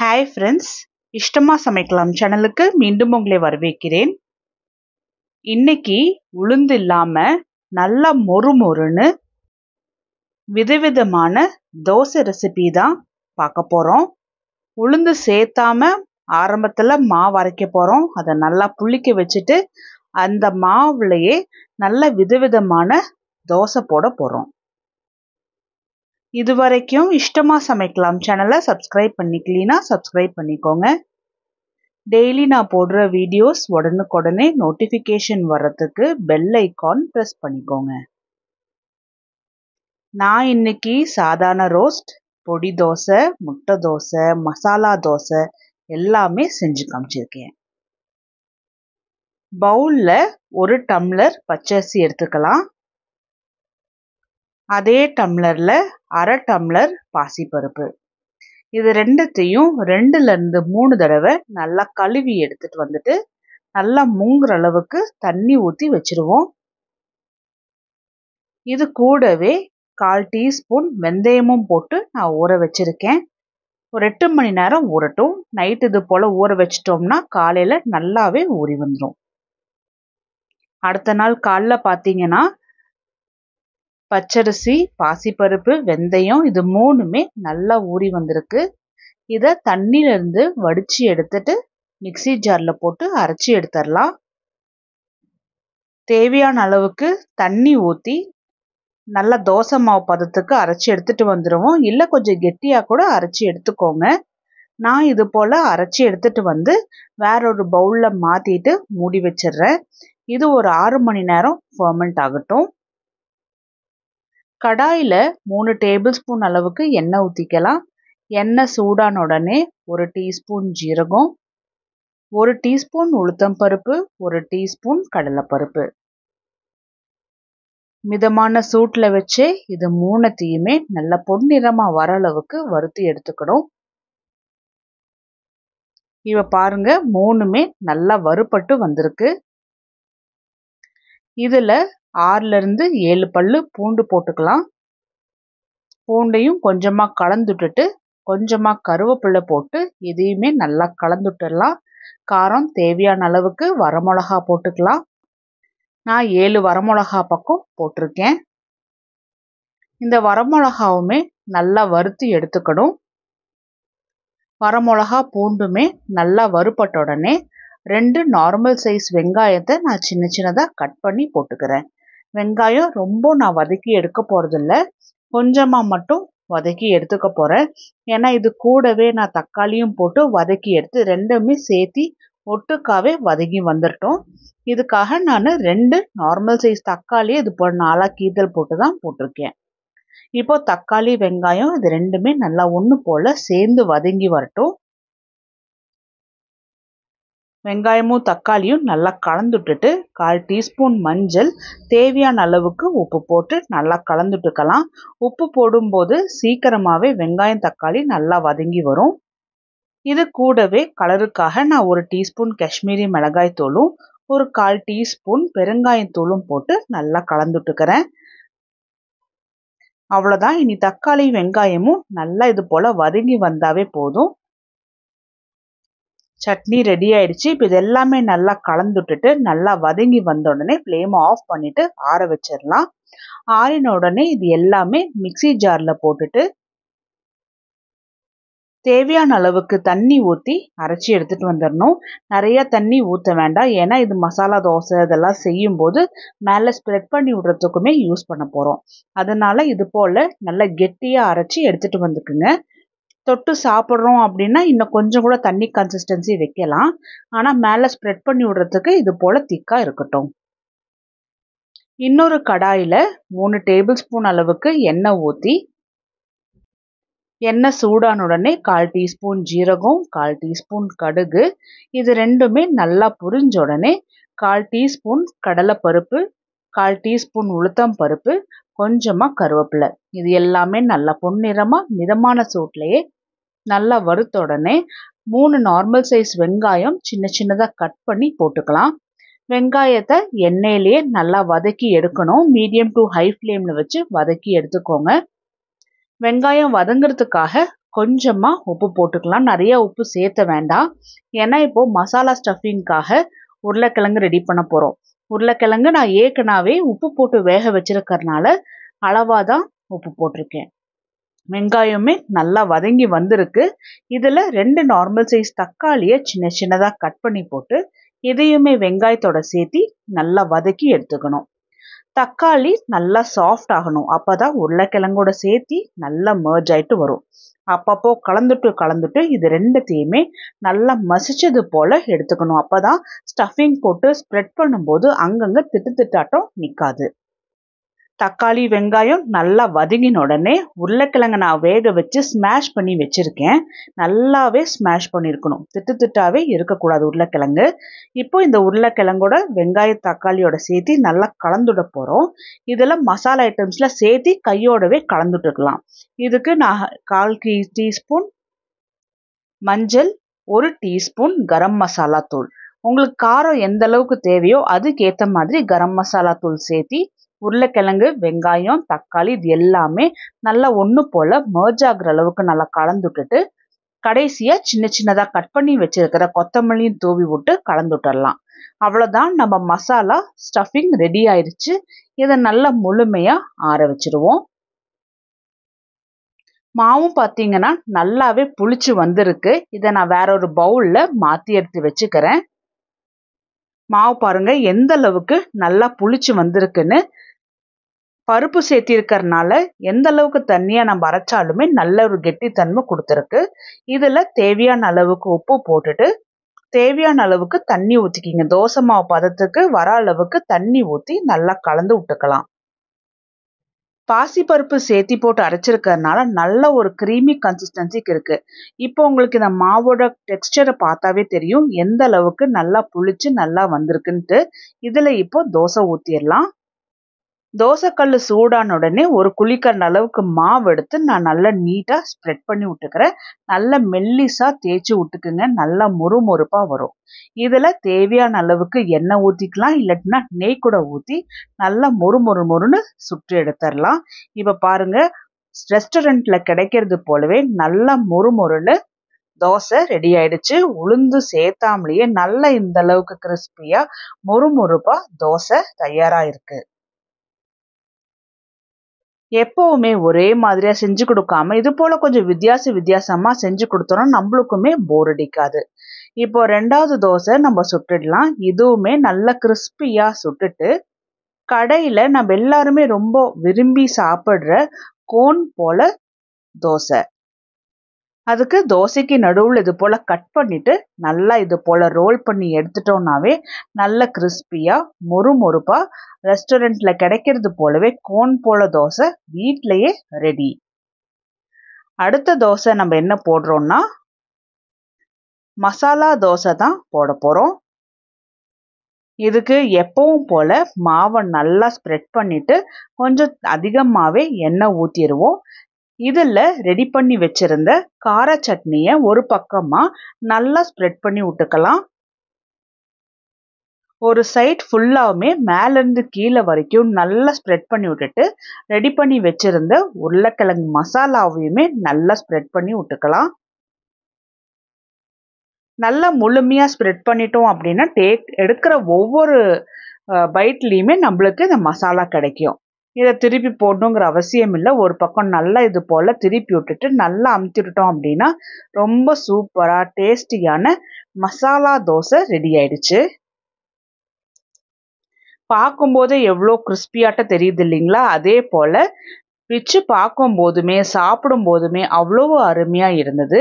hi friends இஷ்டமாக சமைக்கலாம் சேனலுக்கு மீண்டும் உங்களை வரவேற்கிறேன் இன்னைக்கு உளுந்து இல்லாமல் நல்லா மொறு மொறுன்னு விதவிதமான தோசை ரெசிபி தான் பார்க்க போகிறோம் உளுந்து சேர்த்தாம ஆரம்பத்தில் மாவு அரைக்க போகிறோம் அதை நல்லா புளிக்க வச்சுட்டு அந்த மாவுலையே நல்ல விதவிதமான தோசை போட போகிறோம் இது வரைக்கும் இஷ்டமாக சமைக்கலாம் சேனலை சப்ஸ்கிரைப் பண்ணிக்கலாம் சப்ஸ்கிரைப் பண்ணிக்கோங்க டெய்லி நான் போடுற வீடியோஸ் உடனுக்குடனே நோட்டிஃபிகேஷன் வர்றதுக்கு பெல் ஐக்கான் ப்ரெஸ் பண்ணிக்கோங்க நான் இன்னைக்கு சாதாரண ரோஸ்ட் பொடி தோசை முட்டை தோசை மசாலா தோசை எல்லாமே செஞ்சு காமிச்சிருக்கேன் பவுலில் ஒரு டம்ளர் பச்சரிசி எடுத்துக்கலாம் அதே டம்ளரில் அரை டம்ளர் பாசிப்பருப்பு இது ரெண்டுத்தையும் ரெண்டுலேருந்து மூணு தடவை நல்லா கழுவி எடுத்துகிட்டு வந்துட்டு நல்லா மூங்குற அளவுக்கு தண்ணி ஊற்றி வச்சுருவோம் இது கூடவே கால் டீஸ்பூன் வெந்தயமும் போட்டு நான் ஊற வச்சுருக்கேன் ஒரு எட்டு மணி நேரம் ஊறட்டும் நைட் இது போல் ஊற வச்சிட்டோம்னா காலையில் நல்லாவே ஊறி வந்துடும் அடுத்த நாள் காலைல பார்த்தீங்கன்னா பச்சரிசி பாசிப்பருப்பு வெந்தயம் இது மூணுமே நல்லா ஊறி வந்திருக்கு இதை தண்ணியிலேருந்து வடித்து எடுத்துட்டு மிக்சி ஜாரில் போட்டு அரைச்சி எடுத்துடலாம் தேவையான அளவுக்கு தண்ணி ஊற்றி நல்லா தோசை மாவு பதத்துக்கு அரைச்சி எடுத்துகிட்டு வந்துடுவோம் இல்லை கொஞ்சம் கெட்டியாக கூட அரைச்சி எடுத்துக்கோங்க நான் இது போல் அரைச்சி எடுத்துகிட்டு வந்து வேற ஒரு பவுலில் மாற்றிட்டு மூடி வச்சிடுறேன் இது ஒரு ஆறு மணி நேரம் ஃபர்மெண்ட் ஆகட்டும் கடாயில் மூணு டேபிள் ஸ்பூன் அளவுக்கு எண்ணெய் ஊற்றிக்கலாம் எண்ணெய் சூடான உடனே ஒரு டீஸ்பூன் ஜீரகம் ஒரு டீஸ்பூன் உளுத்தம் பருப்பு ஒரு டீஸ்பூன் கடலைப்பருப்பு மிதமான சூட்டில் வச்சு இது மூணுத்தையுமே நல்ல பொன்னிறமாக வர அளவுக்கு வறுத்து எடுத்துக்கணும் இவ பாருங்க மூணுமே நல்லா வறுபட்டு வந்திருக்கு இதில் ஆறுலேருந்து ஏழு பல் பூண்டு போட்டுக்கலாம் பூண்டையும் கொஞ்சமாக கலந்துட்டுட்டு கொஞ்சமாக கருவேப்பிலை போட்டு இதையுமே நல்லா கலந்துட்டுடலாம் காரம் தேவையான அளவுக்கு வரமிளகா போட்டுக்கலாம் நான் ஏழு வரமிளகா பக்கம் போட்டிருக்கேன் இந்த வரமிளகாவுமே நல்லா வறுத்து எடுத்துக்கணும் வரமிளகா பூண்டுமே நல்லா வறுபட்ட உடனே ரெண்டு நார்மல் சைஸ் வெங்காயத்தை நான் சின்ன சின்னதாக கட் பண்ணி போட்டுக்கிறேன் வெங்காயம் ரொம்ப நான் வதக்கி எடுக்க போகிறதில்ல கொஞ்சமாக மட்டும் வதக்கி எடுத்துக்க போகிறேன் ஏன்னா இது கூடவே நான் தக்காளியும் போட்டு வதக்கி எடுத்து ரெண்டுமே சேர்த்தி ஒட்டுக்காவே வதங்கி வந்துட்டோம் இதுக்காக நான் ரெண்டு நார்மல் சைஸ் தக்காளி இது போல் நாலாக கீதல் போட்டு தான் போட்டிருக்கேன் இப்போ தக்காளி வெங்காயம் இது ரெண்டுமே நல்லா ஒன்று போல் சேர்ந்து வதங்கி வரட்டும் வெங்காயமும் தக்காளியும் நல்லா கலந்துட்டுட்டு கால் டீஸ்பூன் மஞ்சள் தேவையான அளவுக்கு உப்பு போட்டு நல்லா கலந்துட்டுக்கலாம் உப்பு போடும்போது சீக்கிரமாகவே வெங்காயம் தக்காளி நல்லா வதங்கி வரும் இது கூடவே கலருக்காக நான் ஒரு டீஸ்பூன் காஷ்மீரி மிளகாய் தூளும் ஒரு கால் டீஸ்பூன் பெருங்காயத்தூளும் போட்டு நல்லா கலந்துட்டுக்கிறேன் அவ்வளோதான் இனி தக்காளி வெங்காயமும் நல்லா இது போல் வதங்கி வந்தாவே போதும் சட்னி ரெடி ஆயிடுச்சு இப்போ இது எல்லாமே நல்லா கலந்துட்டுட்டு நல்லா வதங்கி வந்த உடனே ஃப்ளேமை ஆஃப் பண்ணிவிட்டு ஆற வச்சிடலாம் ஆறின உடனே இது எல்லாமே மிக்சி ஜாரில் போட்டுட்டு தேவையான அளவுக்கு தண்ணி ஊற்றி அரைச்சி எடுத்துகிட்டு வந்துடணும் நிறையா தண்ணி ஊற்ற வேண்டாம் ஏன்னா இது மசாலா தோசை இதெல்லாம் செய்யும்போது மேலே ஸ்ப்ரெட் பண்ணி விடுறதுக்குமே யூஸ் பண்ண போகிறோம் அதனால் இது போல் நல்லா கெட்டியாக அரைச்சி எடுத்துகிட்டு வந்துக்குங்க தொட்டு சாப்பிட்றோம் அப்படின்னா இன்னும் கொஞ்சம் கூட தண்ணி கன்சிஸ்டன்சி வைக்கலாம் ஆனால் மேலே ஸ்ப்ரெட் பண்ணி விடுறதுக்கு இது போல் திக்காக இருக்கட்டும் இன்னொரு கடாயில் மூணு டேபிள் ஸ்பூன் அளவுக்கு எண்ணெய் ஊற்றி எண்ணெய் சூடான உடனே கால் டீஸ்பூன் ஜீரகம் கால் டீஸ்பூன் கடுகு இது ரெண்டுமே நல்லா புரிஞ்ச உடனே கால் டீஸ்பூன் கடலைப்பருப்பு கால் டீஸ்பூன் உளுத்தம் பருப்பு கொஞ்சமாக கருவேப்பிலை இது எல்லாமே நல்லா பொன்னிறமாக மிதமான சூட்லேயே நல்லா வறுத்த உடனே மூணு நார்மல் சைஸ் வெங்காயம் சின்ன சின்னதாக கட் பண்ணி போட்டுக்கலாம் வெங்காயத்தை எண்ணெயிலேயே நல்லா வதக்கி எடுக்கணும் மீடியம் டு ஹை ஃப்ளேமில் வச்சு வதக்கி எடுத்துக்கோங்க வெங்காயம் வதங்கிறதுக்காக கொஞ்சமாக உப்பு போட்டுக்கலாம் நிறைய உப்பு சேர்த்த வேண்டாம் ஏன்னா இப்போது மசாலா ஸ்டஃபிங்காக உருளைக்கிழங்கு ரெடி பண்ண போகிறோம் உருளைக்கிழங்கு நான் ஏற்கனவே உப்பு போட்டு வேக வச்சிருக்கிறதுனால அளவாக தான் உப்பு போட்டிருக்கேன் வெங்காயமே நல்லா வதங்கி வந்திருக்கு இதில் ரெண்டு நார்மல் சைஸ் தக்காளியை சின்ன சின்னதாக கட் பண்ணி போட்டு இதையுமே வெங்காயத்தோட சேர்த்து நல்லா வதக்கி எடுத்துக்கணும் தக்காளி நல்லா சாஃப்ட் ஆகணும் அப்போ தான் உருளைக்கிழங்கோட சேர்த்து நல்லா மர்ஜ் ஆகிட்டு வரும் அப்பப்போ கலந்துட்டு கலந்துட்டு இது ரெண்டுத்தையுமே நல்லா மசிச்சது போல் எடுத்துக்கணும் அப்போ தான் ஸ்டஃபிங் போட்டு ஸ்ப்ரெட் பண்ணும்போது அங்கங்கே திட்டு திட்டாட்டம் நிற்காது தக்காளி வெங்காயம் நல்லா வதங்கின உடனே உருளைக்கிழங்கு நான் வேக வச்சு ஸ்மாஷ் பண்ணி வச்சுருக்கேன் நல்லாவே ஸ்மாஷ் பண்ணியிருக்கணும் திட்டு திட்டாவே இருக்கக்கூடாது உருளைக்கிழங்கு இப்போ இந்த உருளைக்கிழங்கோட வெங்காய தக்காளியோட சேர்த்து நல்லா கலந்துட போகிறோம் இதில் மசாலா ஐட்டம்ஸில் சேர்த்து கையோடவே கலந்துட்டுருக்கலாம் இதுக்கு நான் கால் கீ டீஸ்பூன் மஞ்சள் ஒரு டீஸ்பூன் கரம் மசாலா தூள் உங்களுக்கு காரம் எந்த அளவுக்கு தேவையோ அதுக்கேற்ற மாதிரி கரம் மசாலா தூள் சேர்த்தி உருளைக்கிழங்கு வெங்காயம் தக்காளி இது எல்லாமே நல்லா ஒன்று போல் மர்ஜ் ஆகுற அளவுக்கு நல்லா கலந்து விட்டுட்டு கடைசியாக சின்ன சின்னதாக கட் பண்ணி வச்சிருக்கிற கொத்தமல்லியும் தூவி விட்டு கலந்து விட்டுடலாம் அவ்வளோதான் நம்ம மசாலா ஸ்டஃபிங் ரெடி ஆயிடுச்சு இதை நல்லா முழுமையாக ஆற வச்சிருவோம் மாவும் பார்த்தீங்கன்னா நல்லாவே புளிச்சு வந்திருக்கு இதை நான் வேற ஒரு பவுலில் மாற்றி எடுத்து வச்சுக்கிறேன் மாவு பாருங்க எந்த அளவுக்கு நல்லா புளிச்சு வந்திருக்குன்னு பருப்பு சேர்த்திருக்கறனால எந்த அளவுக்கு தண்ணியை நம்ம அரைச்சாலுமே நல்ல ஒரு கெட்டித்தன்மை கொடுத்துருக்கு இதில் தேவையான அளவுக்கு உப்பு போட்டுட்டு தேவையான அளவுக்கு தண்ணி ஊற்றிக்கிங்க தோசை மாவு பதத்துக்கு வர அளவுக்கு தண்ணி ஊற்றி நல்லா கலந்து விட்டுக்கலாம் பாசிப்பருப்பு சேர்த்தி போட்டு அரைச்சிருக்கிறதுனால நல்ல ஒரு க்ரீமி கன்சிஸ்டன்சிக்கு இருக்குது இப்போ உங்களுக்கு இந்த மாவோட டெக்ஸ்டரை பார்த்தாவே தெரியும் எந்த அளவுக்கு நல்லா புளிச்சு நல்லா வந்திருக்குன்ட்டு இதில் இப்போ தோசை ஊற்றிடலாம் தோசைக்கல் சூடான உடனே ஒரு குழிக்கரண் அளவுக்கு மாவு எடுத்து நான் நல்லா நீட்டாக ஸ்ப்ரெட் பண்ணி விட்டுக்கிறேன் நல்லா மெல்லிஸாக தேய்ச்சி விட்டுக்குங்க நல்லா முறுமுறுப்பாக வரும் இதில் தேவையான அளவுக்கு எண்ணெய் ஊற்றிக்கலாம் இல்லாட்டினா நெய் கூட ஊற்றி நல்லா மொறு மொறு மொறுன்னு சுற்றி எடுத்துடலாம் இப்போ பாருங்கள் ரெஸ்டாரண்ட்டில் கிடைக்கிறது போலவே நல்லா மொறு தோசை ரெடி ஆயிடுச்சு உளுந்து சேர்த்தாமலேயே நல்லா இந்த அளவுக்கு கிறிஸ்பியாக மொறு மொறுப்பாக தோசை தயாராக இருக்குது எப்போவுமே ஒரே மாதிரியாக செஞ்சு கொடுக்காம இது போல் கொஞ்சம் வித்தியாச வித்தியாசமாக செஞ்சு கொடுத்தோன்னா நம்மளுக்குமே போர் அடிக்காது இப்போ ரெண்டாவது தோசை நம்ம சுட்டுடலாம் இதுவுமே நல்ல கிறிஸ்பியாக சுட்டுட்டு கடையில் நம்ம எல்லாருமே ரொம்ப விரும்பி சாப்பிட்ற கோன் போல் தோசை அதுக்கு தோசைக்கு நடுவில் இது போல் கட் பண்ணிவிட்டு நல்லா இது போல் ரோல் பண்ணி எடுத்துட்டோம்னாவே நல்ல கிறிஸ்பியாக மொறு மொறுப்பாக ரெஸ்டாரண்ட்டில் கிடைக்கிறது போலவே கோன் போல தோசை வீட்டிலையே ரெடி அடுத்த தோசை நம்ம என்ன போடுறோம்னா மசாலா தோசை தான் போட போகிறோம் இதுக்கு எப்பவும் போல் மாவை நல்லா ஸ்ப்ரெட் பண்ணிவிட்டு கொஞ்சம் அதிகமாகவே எண்ணெய் ஊற்றிடுவோம் இதில் ரெடி பண்ணி வச்சுருந்த கார சட்னியை ஒரு பக்கமாக நல்லா ஸ்ப்ரெட் பண்ணி விட்டுக்கலாம் ஒரு சைட் ஃபுல்லாகவுமே மேலேருந்து கீழே வரைக்கும் நல்லா ஸ்ப்ரெட் பண்ணி விட்டுட்டு ரெடி பண்ணி வச்சுருந்த உருளைக்கிழங்கு மசாலாவையுமே நல்லா ஸ்ப்ரெட் பண்ணி விட்டுக்கலாம் நல்லா முழுமையாக ஸ்ப்ரெட் பண்ணிட்டோம் அப்படின்னா டேக் எடுக்கிற ஒவ்வொரு பைட்லேயுமே நம்மளுக்கு இந்த மசாலா கிடைக்கும் இதை திருப்பி போடணுங்கிற அவசியம் இல்லை ஒரு பக்கம் நல்லா இது போல் திருப்பி விட்டுட்டு நல்லா அமுத்திட்டோம் அப்படின்னா ரொம்ப சூப்பராக டேஸ்டியான மசாலா தோசை ரெடி ஆயிடுச்சு பார்க்கும்போதே எவ்வளோ கிறிஸ்பியாட்ட தெரியுது இல்லைங்களா அதே போல் பிச்சு பார்க்கும் போதுமே சாப்பிடும் போதுமே அவ்வளோ அருமையாக இருந்தது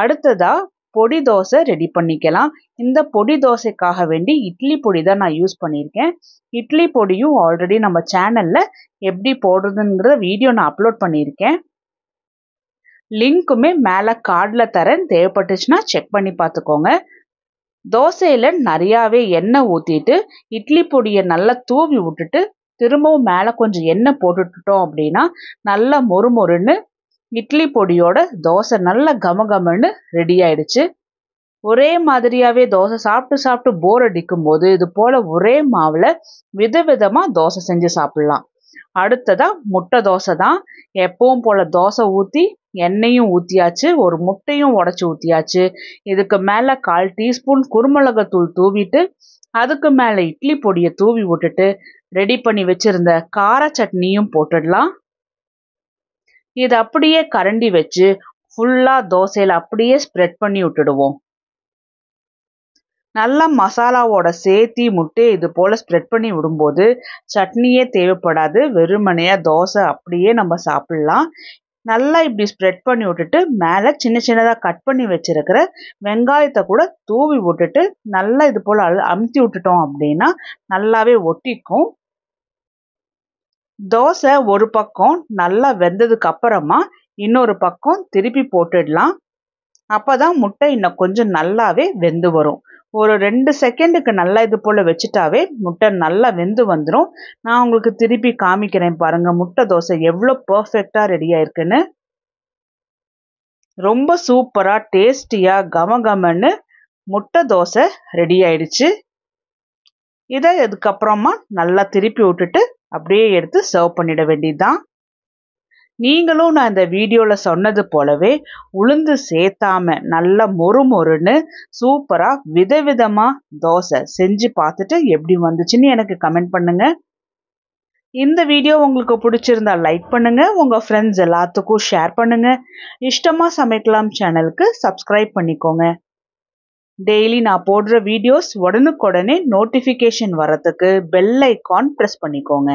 அடுத்ததாக பொடி தோசை ரெடி பண்ணிக்கலாம் இந்த பொடி தோசைக்காக வேண்டி இட்லி பொடி தான் நான் யூஸ் பண்ணியிருக்கேன் இட்லி பொடியும் ஆல்ரெடி நம்ம சேனலில் எப்படி போடுறதுங்கிற வீடியோ நான் அப்லோட் பண்ணியிருக்கேன் லிங்க்குமே மேலே கார்டில் தரேன் தேவைப்பட்டுச்சுன்னா செக் பண்ணி பார்த்துக்கோங்க தோசையில் நிறையாவே எண்ணெய் ஊற்றிட்டு இட்லி பொடியை நல்லா தூவி விட்டுட்டு திரும்பவும் மேலே கொஞ்சம் எண்ணெய் போட்டுட்டோம் அப்படின்னா நல்லா மொறு மொறுன்னு இட்லி பொடியோட தோசை நல்லா கமகமன்னு ரெடி ஆயிடுச்சு ஒரே மாதிரியாவே தோசை சாப்பிட்டு சாப்பிட்டு போர் அடிக்கும் போது இது போல ஒரே மாவுல விதவிதமா தோசை செஞ்சு சாப்பிடலாம் அடுத்ததா முட்டை தோசை தான் எப்பவும் போல தோசை ஊற்றி எண்ணெயும் ஊற்றியாச்சு ஒரு முட்டையும் உடச்சி ஊற்றியாச்சு இதுக்கு மேலே கால் டீஸ்பூன் குருமிளகத்தூள் தூவிட்டு அதுக்கு மேலே இட்லி பொடியை தூவி விட்டுட்டு ரெடி பண்ணி வச்சிருந்த கார சட்னியும் போட்டுடலாம் இது அப்படியே கரண்டி வச்சு ஃபுல்லாக தோசையில் அப்படியே ஸ்ப்ரெட் பண்ணி விட்டுடுவோம் நல்லா மசாலாவோட சேர்த்தி முட்டையை இது போல் ஸ்ப்ரெட் பண்ணி விடும்போது சட்னியே தேவைப்படாது வெறுமனையாக தோசை அப்படியே நம்ம சாப்பிட்லாம் நல்லா இப்படி ஸ்ப்ரெட் பண்ணி விட்டுட்டு மேலே சின்ன சின்னதாக கட் பண்ணி வச்சிருக்கிற வெங்காயத்தை கூட தூவி விட்டுட்டு நல்லா இது போல் அழு அமுத்தி விட்டுட்டோம் அப்படின்னா நல்லாவே ஒட்டிக்கும் தோசை ஒரு பக்கம் நல்லா வெந்ததுக்கு அப்புறமா இன்னொரு பக்கம் திருப்பி போட்டுடலாம் அப்போ தான் முட்டை இன்னும் கொஞ்சம் நல்லாவே வெந்து வரும் ஒரு ரெண்டு செகண்டுக்கு நல்லா இது போல் வச்சுட்டாவே முட்டை நல்லா வெந்து வந்துடும் நான் உங்களுக்கு திருப்பி காமிக்கிறேன் பாருங்கள் முட்டை தோசை எவ்வளோ பர்ஃபெக்டாக ரெடி ஆயிருக்குன்னு ரொம்ப சூப்பராக டேஸ்டியாக கம முட்டை தோசை ரெடி ஆயிடுச்சு இதை இதுக்கப்புறமா நல்லா திருப்பி விட்டுட்டு அப்படியே எடுத்து சர்வ் பண்ணிட வேண்டியதுதான் நீங்களும் நான் இந்த வீடியோவில் சொன்னது போலவே உளுந்து சேர்த்தாம நல்ல மொறு மொறுன்னு சூப்பராக விதவிதமாக தோசை செஞ்சு பார்த்துட்டு எப்படி வந்துச்சுன்னு எனக்கு கமெண்ட் பண்ணுங்க இந்த வீடியோ உங்களுக்கு பிடிச்சிருந்தா லைக் பண்ணுங்க உங்க ஃப்ரெண்ட்ஸ் எல்லாத்துக்கும் ஷேர் பண்ணுங்க இஷ்டமா சமைக்கலாம் சேனலுக்கு சப்ஸ்கிரைப் பண்ணிக்கோங்க டெய்லி நான் போடுற வீடியோஸ் உடனுக்குடனே நோட்டிஃபிகேஷன் வரத்துக்கு பெல் ஐக்கான் ப்ரெஸ் பண்ணிக்கோங்க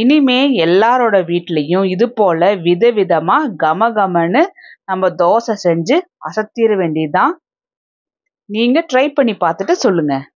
இனிமே எல்லாரோட வீட்லேயும் இது போல விதவிதமாக கம நம்ம தோசை செஞ்சு அசத்திட வேண்டியதுதான் நீங்கள் ட்ரை பண்ணி பார்த்துட்டு சொல்லுங்கள்